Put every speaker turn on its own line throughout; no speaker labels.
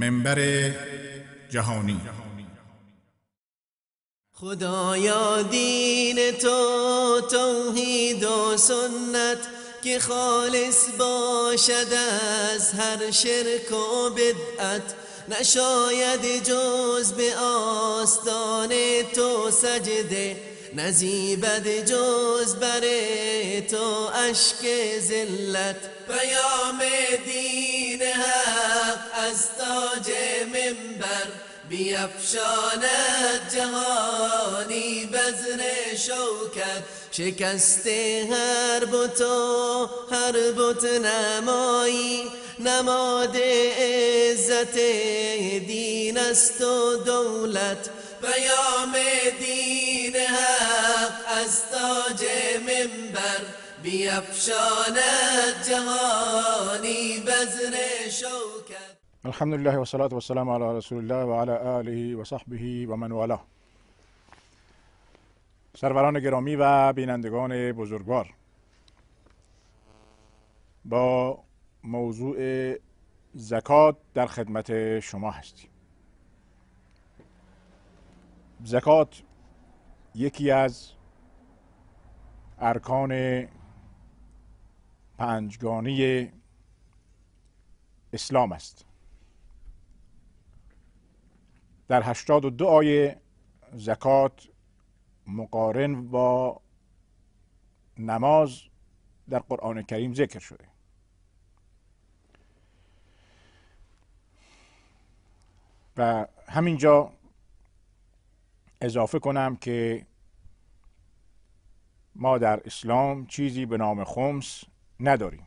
منبر جهانی
خدایا دین تو توحید و سنت که خالص باشد از هر شرک و بدعت نشاید جز به آستان تو سجده نزیبد جز بر تو اشک زلت پیام دین حق از بیفشاند جهانی بزن شوکت شکست هر و هر بوت نمایی نماد عزت دین است و دولت پیام دین حق از تاج منبر بیفشاند جهانی بزن شوکت
الحمد لله والصلاة والسلام على رسول الله و آله و صحبه و والاه سروران گرامی و بینندگان بزرگوار با موضوع زکات در خدمت شما هستیم زکات یکی از ارکان پنجگانی اسلام است در 82 آیه زکات مقارن با نماز در قرآن کریم ذکر شده و همینجا اضافه کنم که ما در اسلام چیزی به نام خمس نداریم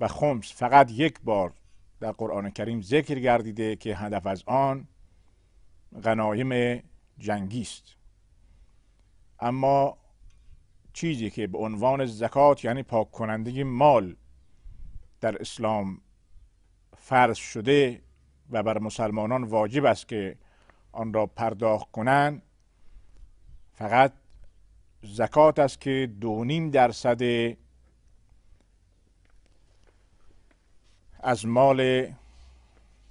و خمس فقط یک بار در قرآن کریم ذکر گردیده که هدف از آن غنایم جنگی است اما چیزی که به عنوان زکات یعنی پاک کننده مال در اسلام فرض شده و بر مسلمانان واجب است که آن را پرداخت کنند فقط زکات است که دونیم درصد از مال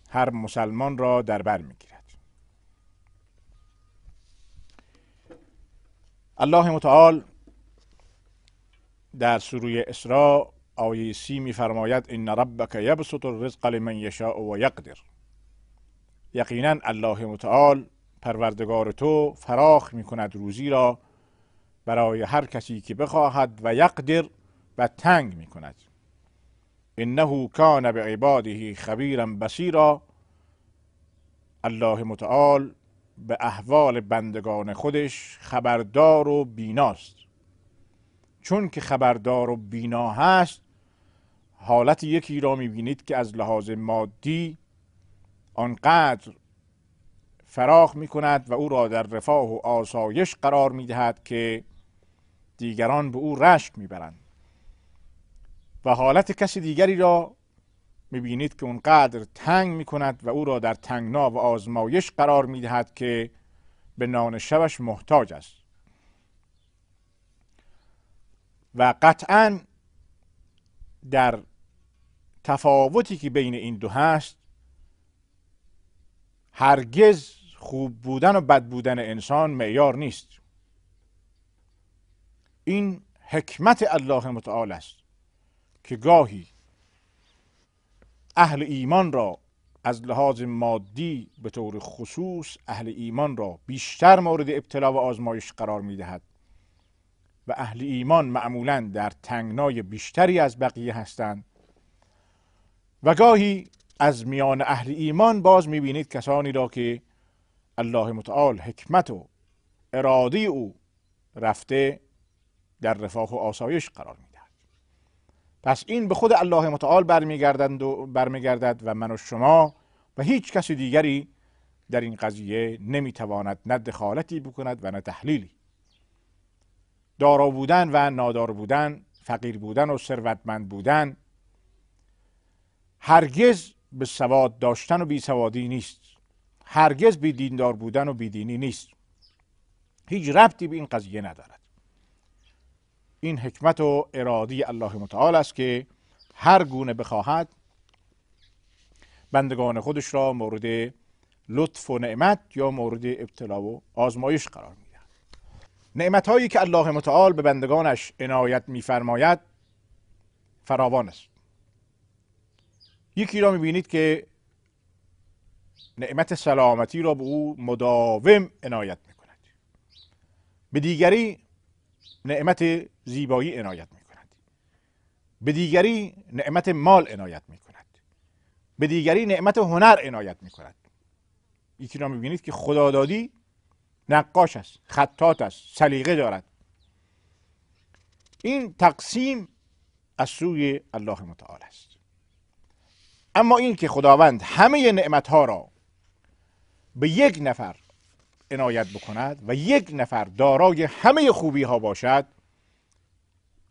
هر مسلمان را در بر میگیرد الله متعال در سوره اسراء آیه سی میفرماید ان ربک یبسط الرزق لمن یشاء و یقدر یقینا الله متعال پروردگار تو فراخ می کند روزی را برای هر کسی که بخواهد و یقدر و تنگ می کند انه کان به عباده خبیرا بصیرا الله متعال به احوال بندگان خودش خبردار و بیناست چون که خبردار و بینا هست حالت یکی را میبینید که از لحاظ مادی آنقدر فراخ میکند و او را در رفاه و آسایش قرار میدهد که دیگران به او رشک میبرند و حالت کسی دیگری را میبینید که قدر تنگ میکند و او را در تنگنا و آزمایش قرار میدهد که به نان شبش محتاج است و قطعا در تفاوتی که بین این دو هست هرگز خوب بودن و بد بودن انسان معیار نیست این حکمت الله متعال است که گاهی اهل ایمان را از لحاظ مادی به طور خصوص اهل ایمان را بیشتر مورد ابتلا و آزمایش قرار می دهد و اهل ایمان معمولا در تنگنای بیشتری از بقیه هستند و گاهی از میان اهل ایمان باز می بینید کسانی را که الله متعال حکمت و اراده او رفته در رفاه و آسایش قرار می پس این به خود الله متعال برمیگردند و برمیگردد و من و شما و هیچ کس دیگری در این قضیه نمیتواند نه دخالتی بکند و نه تحلیلی دارا بودن و نادار بودن فقیر بودن و ثروتمند بودن هرگز به سواد داشتن و بیسوادی نیست هرگز دیندار بودن و دینی نیست هیچ ربطی به این قضیه ندارد این حکمت و ارادی الله متعال است که هر گونه بخواهد بندگان خودش را مورد لطف و نعمت یا مورد ابتلا و آزمایش قرار دهد نعمت هایی که الله متعال به بندگانش عنایت میفرماید فراوان است یکی را بینید که نعمت سلامتی را به او مداوم عنایت کند به دیگری نعمت زیبایی عنایت می کند به دیگری نعمت مال عنایت می کند به دیگری نعمت هنر عنایت می کند یکی را بینید که خدادادی نقاش است خطات است سلیقه دارد این تقسیم از سوی الله متعال است اما این که خداوند همه نعمت ها را به یک نفر عنایت بکند و یک نفر دارای همه خوبی ها باشد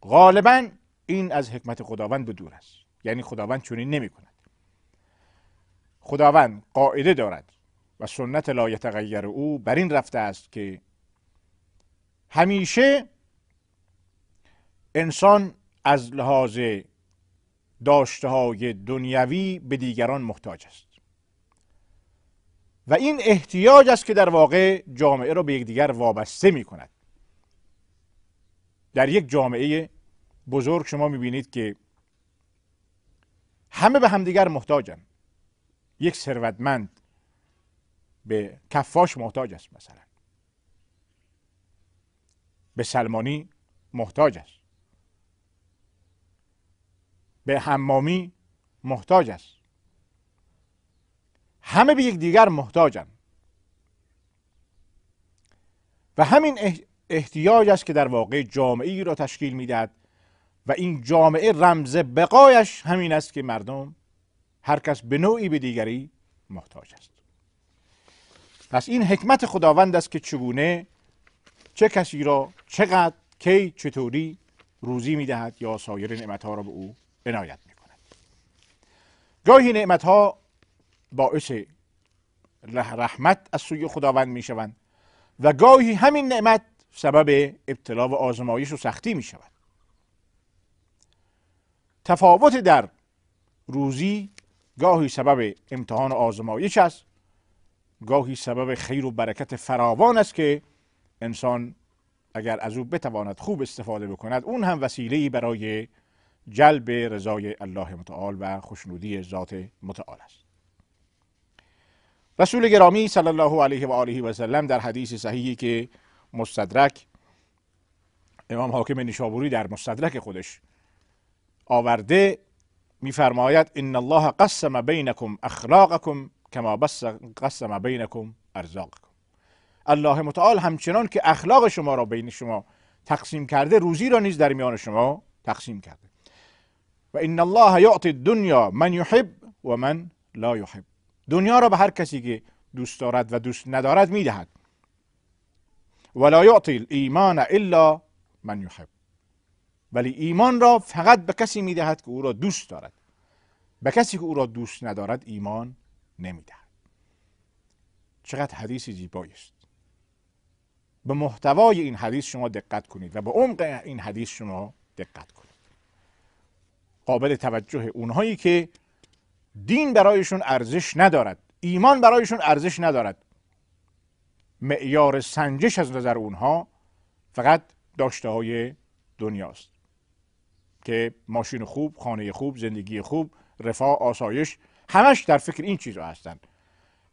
غالبا این از حکمت خداوند به دور است یعنی خداوند چنین نمی کند خداوند قاعده دارد و سنت لایتغیر او بر این رفته است که همیشه انسان از لحاظ داشته های دنیوی به دیگران محتاج است و این احتیاج است که در واقع جامعه را به یکدیگر وابسته می کند در یک جامعه بزرگ شما می بینید که همه به همدیگر محتاجند. یک ثروتمند به کفاش محتاج است مثلا به سلمانی محتاج است به حمامی محتاج است همه به یک دیگر محتاجن و همین احتیاج است که در واقع جامعه ای را تشکیل میدهد و این جامعه رمز بقایش همین است که مردم هر کس به نوعی به دیگری محتاج است پس این حکمت خداوند است که چگونه چه کسی را چقدر کی چطوری روزی میدهد یا سایر نعمت ها را به او عنایت می گاهی نعمت ها باعث رحمت از سوی خداوند میشوند و گاهی همین نعمت سبب ابتلا و آزمایش و سختی می شود تفاوت در روزی گاهی سبب امتحان و آزمایش است گاهی سبب خیر و برکت فراوان است که انسان اگر از او بتواند خوب استفاده بکند اون هم وسیله برای جلب رضای الله متعال و خوشنودی ذات متعال است رسول گرامی صلی الله علیه و آله و سلم در حدیث صحیحی که مستدرک امام حاکم نیشابوری در مستدرک خودش آورده میفرماید ان الله قسم بینکم اخلاقکم کما قسم بینکم ارزاقکم الله متعال همچنان که اخلاق شما را بین شما تقسیم کرده روزی را نیز در میان شما تقسیم کرده و ان الله یعطی الدنیا من یحب و من لا یحب دنیا را به هر کسی که دوست دارد و دوست ندارد میدهد ولا یعطی الایمان الا من یحب ولی ایمان را فقط به کسی میدهد که او را دوست دارد به کسی که او را دوست ندارد ایمان نمیدهد چقدر حدیث زیبایی است به محتوای این حدیث شما دقت کنید و به عمق این حدیث شما دقت کنید قابل توجه اونهایی که دین برایشون ارزش ندارد ایمان برایشون ارزش ندارد معیار سنجش از نظر اونها فقط داشته های دنیاست که ماشین خوب، خانه خوب، زندگی خوب، رفاه، آسایش همش در فکر این چیزها هستند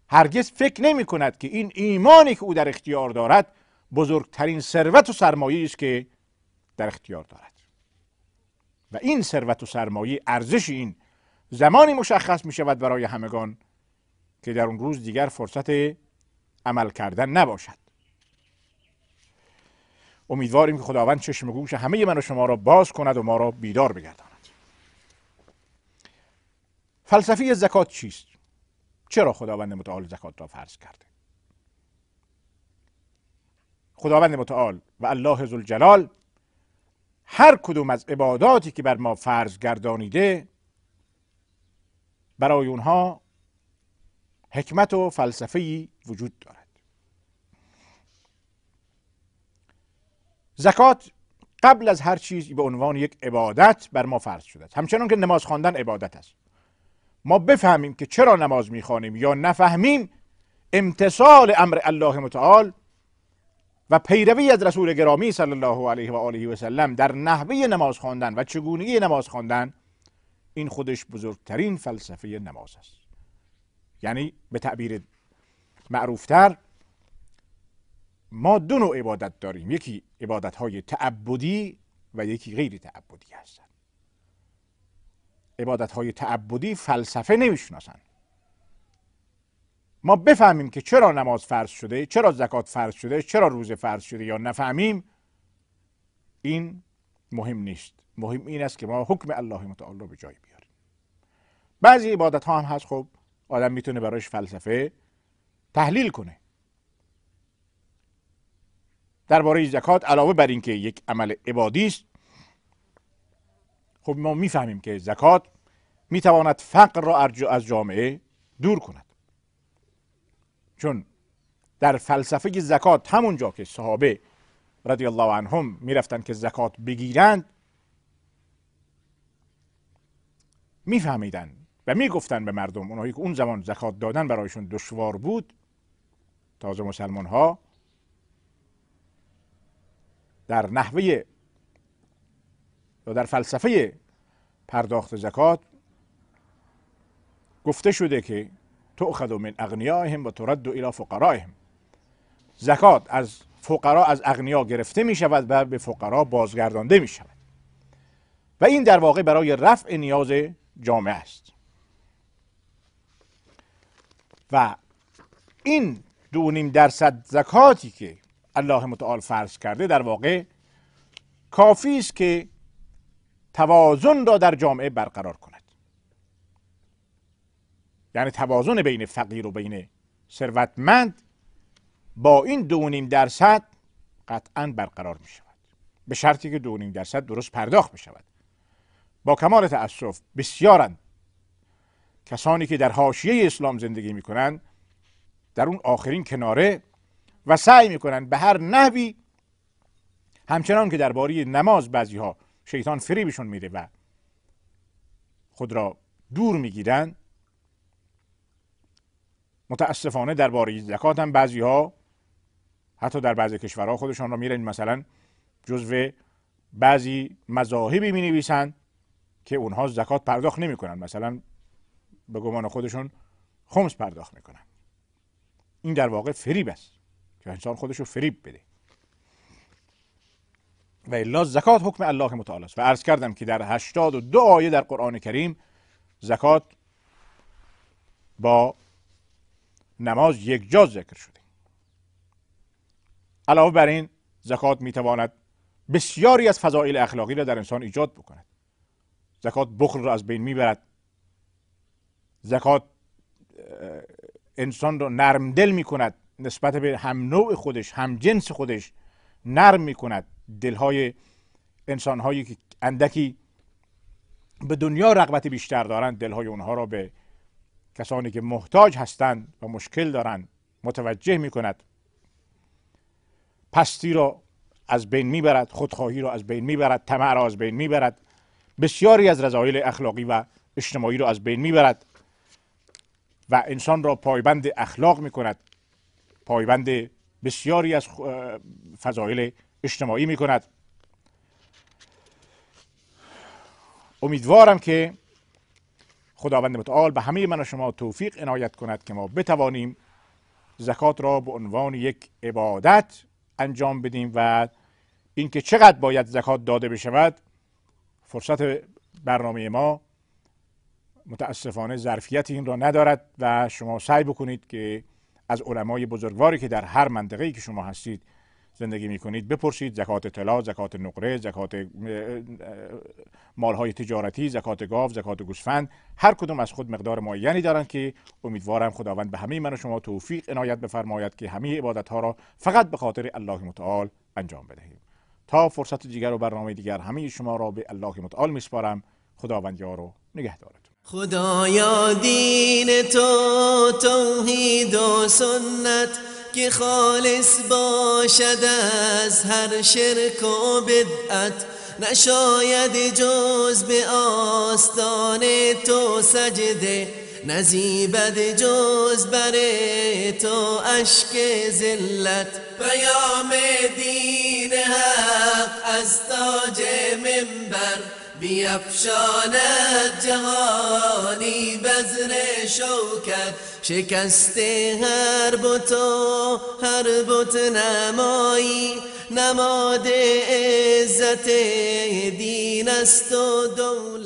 هرگز فکر نمی کند که این ایمانی که او در اختیار دارد بزرگترین ثروت و سرمایه است که در اختیار دارد و این ثروت و سرمایه ارزش این زمانی مشخص می شود برای همگان که در اون روز دیگر فرصت عمل کردن نباشد امیدواریم که خداوند چشم گوش همه من و شما را باز کند و ما را بیدار بگرداند فلسفی زکات چیست چرا خداوند متعال زکات را فرض کرده خداوند متعال و الله زلجلال هر کدوم از عباداتی که بر ما فرض گردانیده برای اونها حکمت و فلسفی وجود دارد زکات قبل از هر چیز به عنوان یک عبادت بر ما فرض شده است همچنان که نماز خواندن عبادت است ما بفهمیم که چرا نماز میخوانیم یا نفهمیم امتصال امر الله متعال و پیروی از رسول گرامی صلی الله علیه و آله و سلم در نحوه نماز خواندن و چگونگی نماز خواندن این خودش بزرگترین فلسفه نماز است یعنی به تعبیر معروفتر ما دو نوع عبادت داریم یکی عبادت های تعبدی و یکی غیر تعبدی هستن عبادت های تعبدی فلسفه نمیشناسن ما بفهمیم که چرا نماز فرض شده چرا زکات فرض شده چرا روزه فرض شده یا نفهمیم این مهم نیست مهم این است که ما حکم الله متعال رو به جای بیاریم بعضی عبادت ها هم هست خب آدم میتونه برایش فلسفه تحلیل کنه درباره زکات علاوه بر اینکه یک عمل عبادی است خب ما میفهمیم که زکات میتواند فقر را از جامعه دور کند چون در فلسفه زکات همونجا که صحابه رضی الله عنهم میرفتن که زکات بگیرند میفهمیدن و میگفتن به مردم اونایی که اون زمان زکات دادن برایشون دشوار بود تازه مسلمان ها در نحوه یا در فلسفه پرداخت زکات گفته شده که تؤخذ من اغنیائهم و ترد الى فقرائهم زکات از فقرا از اغنیا گرفته می شود و به فقرا بازگردانده می شود و این در واقع برای رفع نیاز جامعه است و این دو نیم درصد زکاتی که الله متعال فرض کرده در واقع کافی است که توازن را در جامعه برقرار کند یعنی توازن بین فقیر و بین ثروتمند با این دو نیم درصد قطعا برقرار می شود به شرطی که دو نیم درصد درست پرداخت می شود با کمال تأسف بسیارند کسانی که در حاشیه اسلام زندگی می کنند در اون آخرین کناره و سعی می کنند به هر نحوی همچنان که باری نماز بعضی ها شیطان فریبشون میده و خود را دور میگیرند متاسفانه درباره زکات هم بعضی ها حتی در بعضی کشورها خودشان را میرن مثلا جزو بعضی مذاهبی می نویسند که اونها زکات پرداخت نمی کنند مثلا به گمان خودشون خمس پرداخت میکنن این در واقع فریب است که انسان خودش رو فریب بده و الا زکات حکم الله متعال است و عرض کردم که در دو آیه در قرآن کریم زکات با نماز یک جا ذکر شده علاوه بر این زکات میتواند بسیاری از فضایل اخلاقی را در انسان ایجاد بکند زکات بخل را از بین میبرد زکات انسان را نرم دل می کند نسبت به هم نوع خودش هم جنس خودش نرم می کند های انسان هایی که اندکی به دنیا رغبت بیشتر دارند های اونها را به کسانی که محتاج هستند و مشکل دارند متوجه می کند پستی را از بین میبرد خودخواهی را از بین میبرد طمع را از بین میبرد بسیاری از رضایل اخلاقی و اجتماعی را از بین میبرد و انسان را پایبند اخلاق میکند پایبند بسیاری از فضایل اجتماعی میکند امیدوارم که خداوند متعال به همه من و شما توفیق عنایت کند که ما بتوانیم زکات را به عنوان یک عبادت انجام بدیم و اینکه چقدر باید زکات داده بشود فرصت برنامه ما متاسفانه ظرفیت این را ندارد و شما سعی بکنید که از علمای بزرگواری که در هر منطقه‌ای که شما هستید زندگی میکنید بپرسید زکات طلا زکات نقره زکات مالهای تجارتی زکات گاو زکات گوسفند هر کدوم از خود مقدار معینی دارند که امیدوارم خداوند به همه من و شما توفیق عنایت بفرماید که همه عبادت ها را فقط به خاطر الله متعال انجام بدهیم تا فرصت دیگر و برنامه دیگر همه شما را به الله متعال میسپارم خداوند یار و نگهدارتون
خدایا دین تو توحید و سنت که خالص باشد از هر شرک و بدعت نشاید جز به آستان تو سجده نزیبد جز بر تو اشک زلت پیام دین حق از تاج منبر بیفشاند جهانی بزر شوکت شکسته هر و هر بوت نمایی نماد عزت دین است و دولت